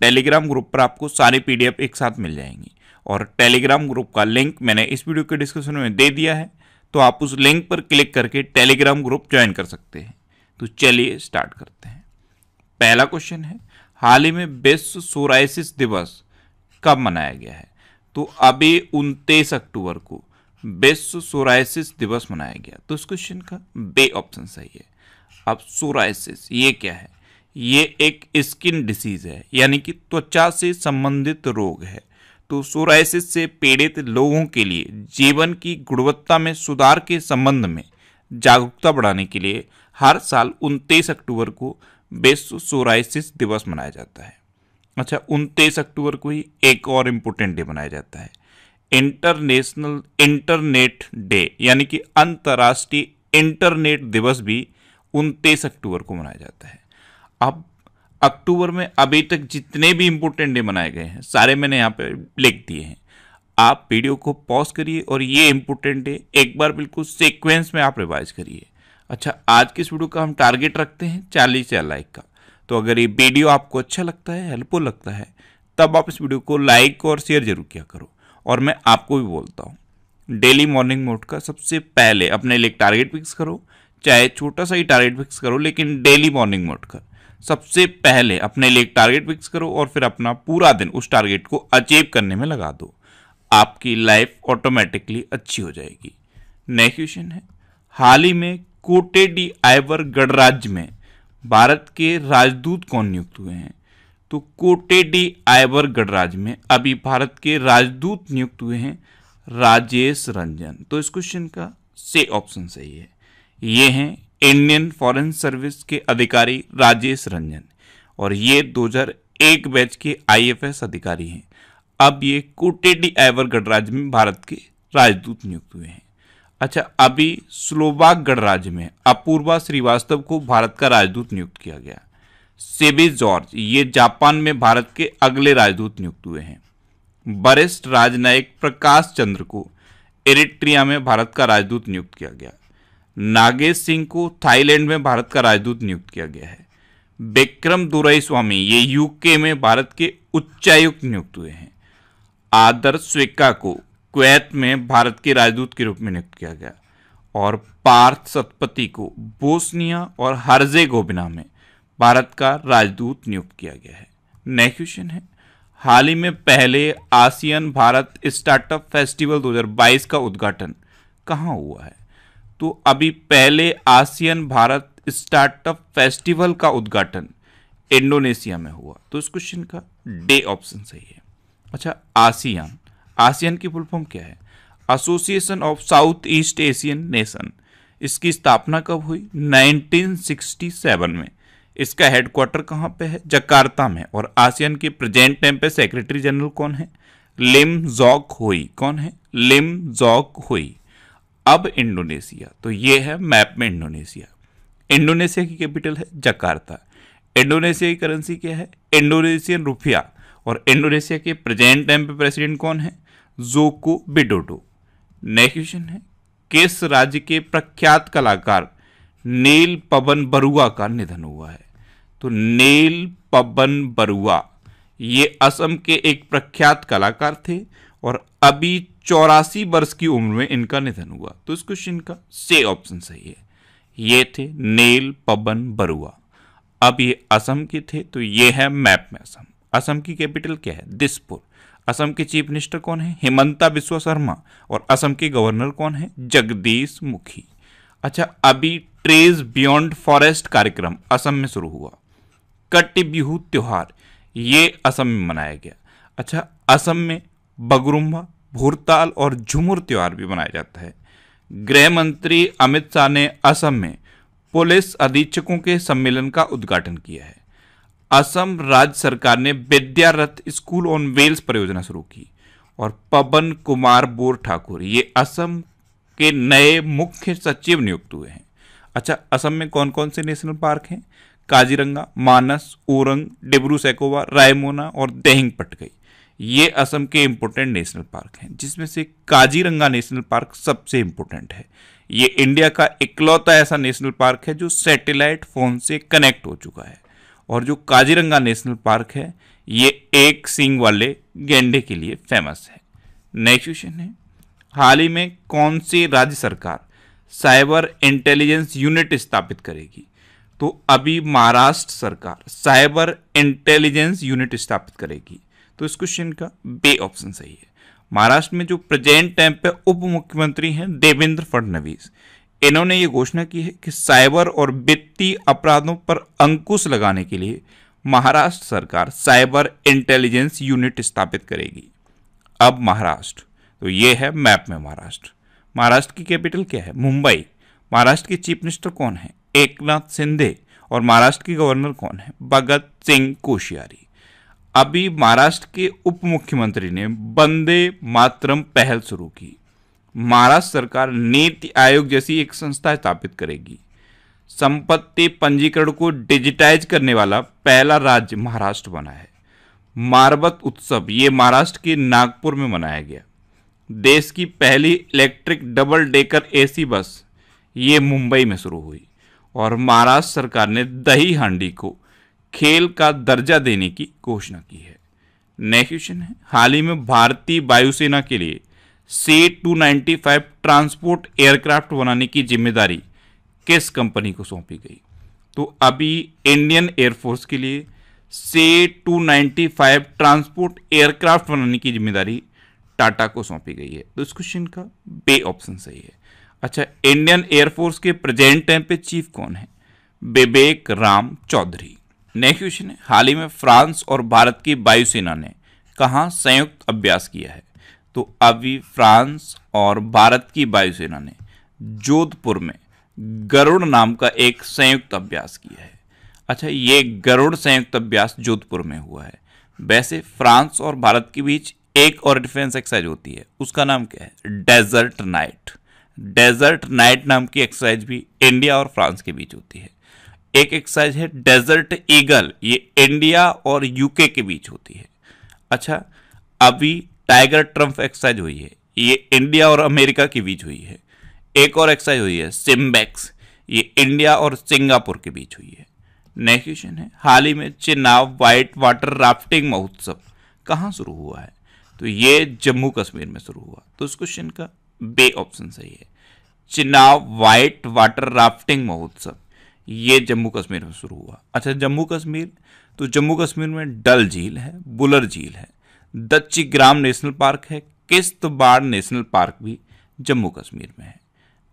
Telegram group पर आपको सारे पीडीएफ एक साथ मिल जाएंगी और टेलीग्राम ग्रुप का लिंक मैंने इस वीडियो के डिस्क्रिप्शन में दे दिया है तो आप उस लिंक पर क्लिक करके टेलीग्राम ग्रुप ज्वाइन कर सकते हैं तो चलिए स्टार्ट करते हैं पहला क्वेश्चन है हाल ही में विश्व सोराइसिस दिवस कब मनाया गया है तो अभी उनतीस अक्टूबर को विश्व सोराइसिस दिवस मनाया गया तो इस क्वेश्चन का बे ऑप्शन सही है अब सोराइसिस ये क्या है ये एक स्किन डिसीज़ है यानी कि त्वचा से संबंधित रोग है तो सोराइसिस से पीड़ित लोगों के लिए जीवन की गुणवत्ता में सुधार के संबंध में जागरूकता बढ़ाने के लिए हर साल उनतीस अक्टूबर को विश्व सोराइसिस दिवस मनाया जाता है अच्छा उनतीस अक्टूबर को ही एक और इम्पोर्टेंट डे मनाया जाता है इंटरनेशनल इंटरनेट डे यानी कि अंतर्राष्ट्रीय इंटरनेट दिवस भी उनतीस अक्टूबर को मनाया जाता है अब अक्टूबर में अभी तक जितने भी इम्पोर्टेंट डे मनाए गए हैं सारे मैंने यहाँ पे लिख दिए हैं आप वीडियो को पॉज करिए और ये इम्पोर्टेंट डे एक बार बिल्कुल सीक्वेंस में आप रिवाइज करिए अच्छा आज की इस वीडियो का हम टारगेट रखते हैं चालीस या लाइक का तो अगर ये वीडियो आपको अच्छा लगता है हेल्पफुल लगता है तब आप इस वीडियो को लाइक और शेयर जरूर किया करो और मैं आपको भी बोलता हूँ डेली मॉर्निंग मोड का सबसे पहले अपने लिए टारगेट फिक्स करो चाहे छोटा सा ही टारगेट फिक्स करो लेकिन डेली मॉर्निंग मोड का सबसे पहले अपने लिए एक टारगेट फिक्स करो और फिर अपना पूरा दिन उस टारगेट को अचीव करने में लगा दो आपकी लाइफ ऑटोमेटिकली अच्छी हो जाएगी नेक्स्ट क्वेश्चन है हाल ही में कोटे डी आइवर गणराज्य में भारत के राजदूत कौन नियुक्त हुए हैं तो कोटे डी आइवर गणराज्य में अभी भारत के राजदूत नियुक्त हुए हैं राजेश रंजन तो इस क्वेश्चन का से ऑप्शन सही है ये हैं इंडियन फॉरेन सर्विस के अधिकारी राजेश रंजन और ये 2001 बैच के आईएफएस अधिकारी हैं अब ये कोटेडी एवर गणराज्य में भारत के राजदूत नियुक्त हुए हैं अच्छा अभी स्लोबाक गणराज्य में अपूर्वा श्रीवास्तव को भारत का राजदूत नियुक्त किया गया सेबी जॉर्ज ये जापान में भारत के अगले राजदूत नियुक्त हुए हैं वरिष्ठ राजनयिक प्रकाश चंद्र को इरेट्रिया में भारत का राजदूत नियुक्त किया गया नागेश सिंह को थाईलैंड में भारत का राजदूत नियुक्त किया गया है विक्रम दुराई स्वामी ये यूके में भारत के उच्चायुक्त नियुक्त हुए हैं आदर्श स्वेका को क्वैत में भारत के राजदूत के रूप में नियुक्त किया गया और पार्थ सतपति को बोस्निया और हरजे गोबिना में भारत का राजदूत नियुक्त किया गया है नेक्स्ट क्वेश्चन है हाल ही में पहले आसियन भारत स्टार्टअप फेस्टिवल 2022 का उद्घाटन कहाँ हुआ है तो अभी पहले आसियन भारत स्टार्टअप फेस्टिवल का उद्घाटन इंडोनेशिया में हुआ तो इस क्वेश्चन का डे ऑप्शन सही है अच्छा आसियान आसियान की फुल फॉर्म क्या है association of south east Asian nation इसकी स्थापना कब हुई 1967 में इसका हेडक्वार्टर कहाँ पे है जकार्ता में और आसियान के प्रेजेंट टाइम पे सेक्रेटरी जनरल कौन है लिम जॉक हुई कौन है लिम जॉक हुई अब इंडोनेशिया तो ये है मैप में इंडोनेशिया इंडोनेशिया की कैपिटल है जकार्ता इंडोनेशिया की करेंसी क्या है इंडोनेशियन रुपया और इंडोनेशिया के प्रेजेंट टाइम पे प्रेसिडेंट कौन है जोको बिडोडो नेक्स्ट क्वेश्चन है किस राज्य के प्रख्यात कलाकार नील पवन बरुआ का निधन हुआ है तो नील पवन बरुआ ये असम के एक प्रख्यात कलाकार थे और अभी चौरासी वर्ष की उम्र में इनका निधन हुआ तो इस क्वेश्चन का से ऑप्शन सही है ये थे नेल पबन बरुआ अब ये असम के थे तो ये है मैप में असम असम की कैपिटल क्या है दिसपुर असम के चीफ मिनिस्टर कौन है हेमंता बिश्व शर्मा और असम के गवर्नर कौन है जगदीश मुखी अच्छा अभी ट्रेज बियॉन्ड फॉरेस्ट कार्यक्रम असम में शुरू हुआ कट बिहू त्यौहार ये असम में मनाया गया अच्छा असम में बगरुम्बा भूरताल और झुमुर त्यौहार भी मनाया जाता है गृह मंत्री अमित शाह ने असम में पुलिस अधीक्षकों के सम्मेलन का उद्घाटन किया है असम राज्य सरकार ने विद्यारथ स्कूल ऑन वेल्स परियोजना शुरू की और पवन कुमार बोर ठाकुर ये असम के नए मुख्य सचिव नियुक्त हुए हैं अच्छा असम में कौन कौन से नेशनल पार्क हैं काजीरंगा मानस ओरंग डिब्रू सैकोवा रायमोना और देहिंग पटकई ये असम के इम्पोर्टेंट नेशनल पार्क हैं जिसमें से काजीरंगा नेशनल पार्क सबसे इम्पोर्टेंट है ये इंडिया का इकलौता ऐसा नेशनल पार्क है जो सैटेलाइट फ़ोन से कनेक्ट हो चुका है और जो काजीरंगा नेशनल पार्क है ये एक सिंग वाले गेंडे के लिए फेमस है नेक्स्ट क्वेश्चन है हाल ही में कौन सी राज्य सरकार साइबर इंटेलिजेंस यूनिट स्थापित करेगी तो अभी महाराष्ट्र सरकार साइबर इंटेलिजेंस यूनिट स्थापित करेगी तो इस क्वेश्चन का बे ऑप्शन सही है महाराष्ट्र में जो प्रेजेंट टाइम पे उप मुख्यमंत्री हैं देवेंद्र फडणवीस इन्होंने ये घोषणा की है कि साइबर और वित्तीय अपराधों पर अंकुश लगाने के लिए महाराष्ट्र सरकार साइबर इंटेलिजेंस यूनिट स्थापित करेगी अब महाराष्ट्र तो ये है मैप में महाराष्ट्र महाराष्ट्र की कैपिटल क्या है मुंबई महाराष्ट्र के चीफ मिनिस्टर कौन है एकनाथ शिंदे और महाराष्ट्र के गवर्नर कौन है भगत सिंह कोशियारी अभी महाराष्ट्र के उप मुख्यमंत्री ने वंदे मातरम पहल शुरू की महाराष्ट्र सरकार नीति आयोग जैसी एक संस्था स्थापित करेगी संपत्ति पंजीकरण को डिजिटाइज करने वाला पहला राज्य महाराष्ट्र बना है मारबत उत्सव ये महाराष्ट्र के नागपुर में मनाया गया देश की पहली electric double decker AC bus ये मुंबई में शुरू हुई और महाराष्ट्र सरकार ने दही हांडी को खेल का दर्जा देने की घोषणा की है नेक्स्ट क्वेश्चन है हाल ही में भारतीय वायुसेना के लिए से 295 ट्रांसपोर्ट एयरक्राफ्ट बनाने की जिम्मेदारी किस कंपनी को सौंपी गई तो अभी इंडियन एयरफोर्स के लिए से 295 ट्रांसपोर्ट एयरक्राफ्ट बनाने की जिम्मेदारी टाटा को सौंपी गई है तो इस क्वेश्चन का बे ऑप्शन सही है अच्छा इंडियन एयरफोर्स के प्रेजेंट टाइम पे चीफ कौन है विवेक राम चौधरी नेक्स्ट क्वेश्चन है हाल ही में फ्रांस और भारत की वायुसेना ने कहाँ संयुक्त अभ्यास किया है तो अभी फ्रांस और भारत की वायुसेना ने जोधपुर में गरुड़ नाम का एक संयुक्त अभ्यास किया है अच्छा ये गरुड़ संयुक्त अभ्यास जोधपुर में हुआ है वैसे फ्रांस और भारत के बीच एक और डिफेंस एक्सरसाइज होती है उसका नाम क्या है डेजर्ट नाइट डेजर्ट नाइट नाम की एक्सरसाइज भी इंडिया और फ्रांस के बीच होती है एक एक्सरसाइज है डेजर्ट ईगल ये इंडिया और यूके के बीच होती है अच्छा अभी टाइगर ट्रम्प एक्सरसाइज हुई है ये इंडिया और अमेरिका के बीच हुई है एक और एक्सरसाइज हुई है सिम्बैक्स ये इंडिया और सिंगापुर के बीच हुई है नेक्स्ट क्वेश्चन है हाल ही में चिनाव वाइट वाटर राफ्टिंग महोत्सव कहाँ शुरू हुआ है तो ये जम्मू कश्मीर में शुरू हुआ तो इस क्वेश्चन का बे ऑप्शन सही है चिनाव वाइट वाटर राफ्टिंग महोत्सव ये जम्मू कश्मीर में शुरू हुआ अच्छा जम्मू कश्मीर तो जम्मू कश्मीर में डल झील है बुलर झील है ग्राम नेशनल पार्क है किश्तवाड़ नेशनल पार्क भी जम्मू कश्मीर में है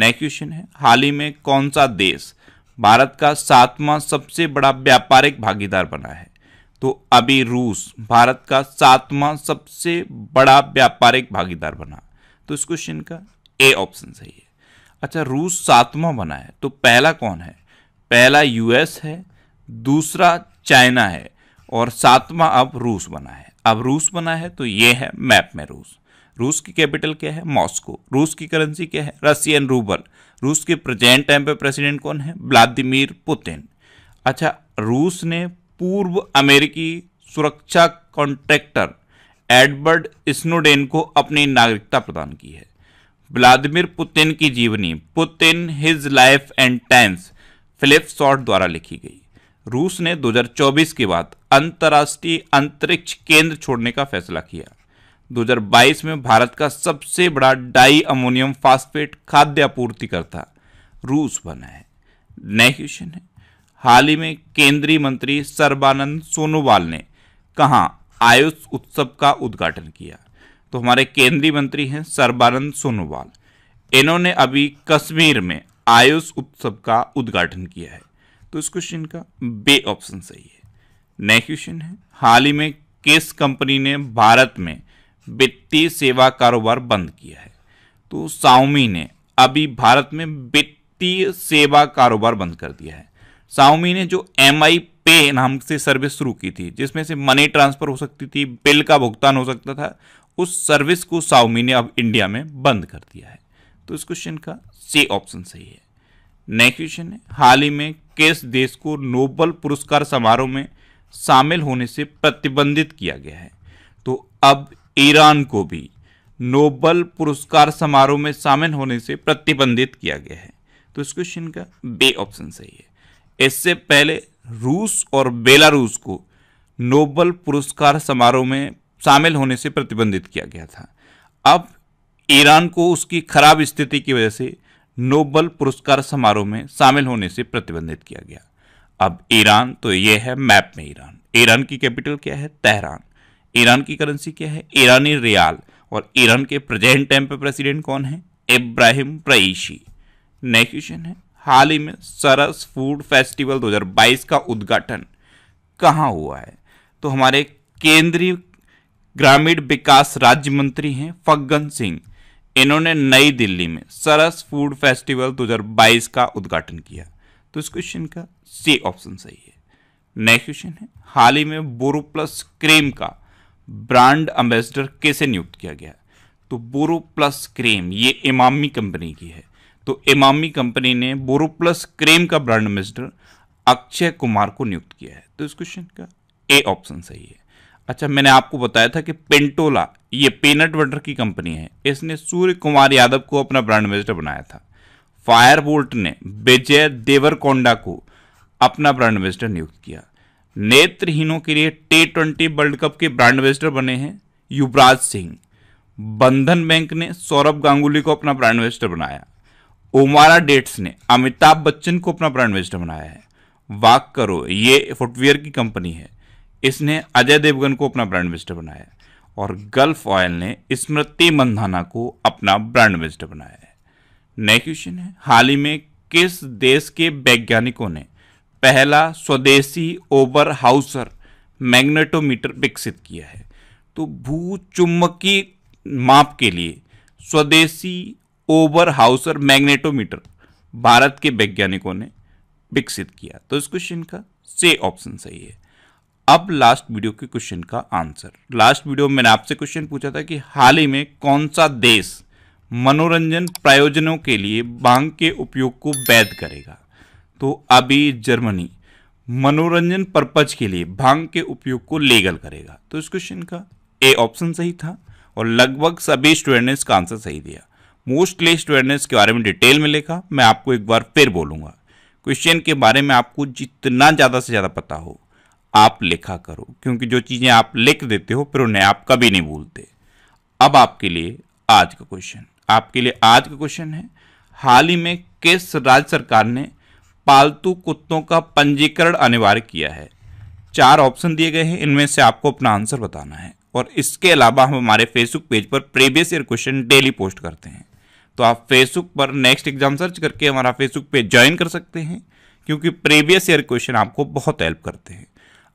नेक्स्ट क्वेश्चन है हाल ही में कौन सा देश भारत का सातवां सबसे बड़ा व्यापारिक भागीदार बना है तो अभी रूस भारत का सातवां सबसे बड़ा व्यापारिक भागीदार बना तो इस क्वेश्चन का ए ऑप्शन सही है अच्छा रूस सातवां बना है तो पहला कौन है पहला यूएस है दूसरा चाइना है और सातवां अब रूस बना है अब रूस बना है तो ये है मैप में रूस रूस की कैपिटल क्या है मॉस्को रूस की करेंसी क्या है रशियन रूबल रूस के प्रेजेंट टाइम पे प्रेसिडेंट कौन है व्लादिमीर पुतिन अच्छा रूस ने पूर्व अमेरिकी सुरक्षा कॉन्ट्रैक्टर एडवर्ड स्नोडेन को अपनी नागरिकता प्रदान की है व्लादिमीर पुतिन की जीवनी Putin his life and times Philip Short द्वारा लिखी गई रूस ने 2024 के बाद अंतर्राष्ट्रीय अंतरिक्ष केंद्र छोड़ने का फैसला किया 2022 में भारत का सबसे बड़ा डाई अमोनियम फास्फेट खाद्य आपूर्ति करता रूस बना है नए क्वेश्चन है हाल ही में केंद्रीय मंत्री सर्बानंद सोनोवाल ने कहा आयुष उत्सव का उद्घाटन किया तो हमारे केंद्रीय मंत्री हैं सर्बानंद सोनोवाल इन्होंने अभी कश्मीर में आयुष उत्सव का उद्घाटन किया है तो इस क्वेश्चन का बे ऑप्शन सही है नेक्स्ट क्वेश्चन है हाल ही में किस कंपनी ने भारत में वित्तीय सेवा कारोबार बंद किया है तो साउमी ने अभी भारत में वित्तीय सेवा कारोबार बंद कर दिया है साउमी ने जो एम आई पे नाम से सर्विस शुरू की थी जिसमें से मनी ट्रांसफर हो सकती थी बिल का भुगतान हो सकता था उस सर्विस को साउमी ने अब इंडिया में बंद कर दिया है तो इस क्वेश्चन का सी ऑप्शन सही है नेक्स्ट क्वेश्चन है हाल ही में किस देश को नोबल पुरस्कार समारोह में शामिल होने से प्रतिबंधित किया गया है तो अब ईरान को भी नोबल पुरस्कार समारोह में शामिल होने से प्रतिबंधित किया गया है तो इस क्वेश्चन का बे ऑप्शन सही है इससे पहले रूस और बेलारूस को नोबल पुरस्कार समारोह में शामिल होने से प्रतिबंधित किया गया था अब ईरान को उसकी खराब स्थिति की वजह से नोबल पुरस्कार समारोह में शामिल होने से प्रतिबंधित किया गया अब ईरान तो ये है मैप में ईरान ईरान की कैपिटल क्या है तेहरान ईरान की करेंसी क्या है ईरानी रियाल और ईरान के प्रेजेंट टाइम पे प्रेसिडेंट कौन है इब्राहिम रईशी नेक्स्ट क्वेश्चन है हाल ही में सरस फूड फेस्टिवल 2022 का उद्घाटन कहाँ हुआ है तो हमारे केंद्रीय ग्रामीण विकास राज्य मंत्री हैं फग्गन सिंह इन्होंने नई दिल्ली में सरस फूड फेस्टिवल 2022 का उद्घाटन किया तो इस क्वेश्चन का सी ऑप्शन सही है नेक्स्ट क्वेश्चन है हाल ही में बोरो प्लस क्रीम का ब्रांड एम्बेसडर कैसे नियुक्त किया गया तो बोरो प्लस क्रीम ये इमामी कंपनी की है तो इमामी कंपनी ने बोरो प्लस क्रीम का ब्रांड एम्बेसडर अक्षय कुमार को नियुक्त किया है तो इस क्वेश्चन का ए ऑप्शन सही है अच्छा मैंने आपको बताया था कि पेंटोला ये पेनट बटर की कंपनी है इसने सूर्य कुमार यादव को अपना ब्रांड एम्बेसडर बनाया था फायरबोल्ट ने विजय देवरकोंडा को अपना ब्रांड एम्बेसडर नियुक्त किया नेत्रहीनों के लिए टी ट्वेंटी वर्ल्ड कप के ब्रांड एम्बेसडर बने हैं युवराज सिंह बंधन बैंक ने सौरभ गांगुली को अपना ब्रांड एम्बेसडर बनाया ओमारा डेट्स ने अमिताभ बच्चन को अपना ब्रांड एम्बेसडर बनाया है वाक करो ये फुटवेयर की कंपनी है इसने अजय देवगन को अपना ब्रांड एम्बेसडर बनाया और गल्फ ऑयल ने स्मृति मंधाना को अपना ब्रांड एम्बेसडर बनाया है नया क्वेश्चन है हाल ही में किस देश के वैज्ञानिकों ने पहला स्वदेशी ओबर हाउसर मैग्नेटोमीटर विकसित किया है तो भू चुम्बकी माप के लिए स्वदेशी ओबर हाउसर मैग्नेटोमीटर भारत के वैज्ञानिकों ने विकसित किया तो इस क्वेश्चन का से ऑप्शन सही है अब लास्ट वीडियो के क्वेश्चन का आंसर लास्ट वीडियो में मैंने आपसे क्वेश्चन पूछा था कि हाल ही में कौन सा देश मनोरंजन प्रायोजनों के लिए भांग के उपयोग को वैध करेगा तो अभी जर्मनी मनोरंजन पर्पज के लिए भांग के उपयोग को लीगल करेगा तो इस क्वेश्चन का ए ऑप्शन सही था और लगभग सभी स्टूडेंट ने इसका आंसर सही दिया मोस्टली स्टूडेंट ने इसके बारे में डिटेल में लिखा मैं आपको एक बार फिर बोलूँगा क्वेश्चन के बारे में आपको जितना ज़्यादा से ज़्यादा पता हो आप लिखा करो क्योंकि जो चीज़ें आप लिख देते हो फिर उन्हें आप कभी नहीं भूलते अब आपके लिए आज का क्वेश्चन आपके लिए आज का क्वेश्चन है हाल ही में किस राज्य सरकार ने पालतू कुत्तों का पंजीकरण अनिवार्य किया है चार ऑप्शन दिए गए हैं इनमें से आपको अपना आंसर बताना है और इसके अलावा हम हमारे फेसबुक पेज पर previous year question daily post करते हैं तो आप फेसबुक पर नेक्स्ट एग्जाम सर्च करके हमारा फेसबुक पेज ज्वाइन कर सकते हैं क्योंकि प्रीवियस ईयर क्वेश्चन आपको बहुत हेल्प करते हैं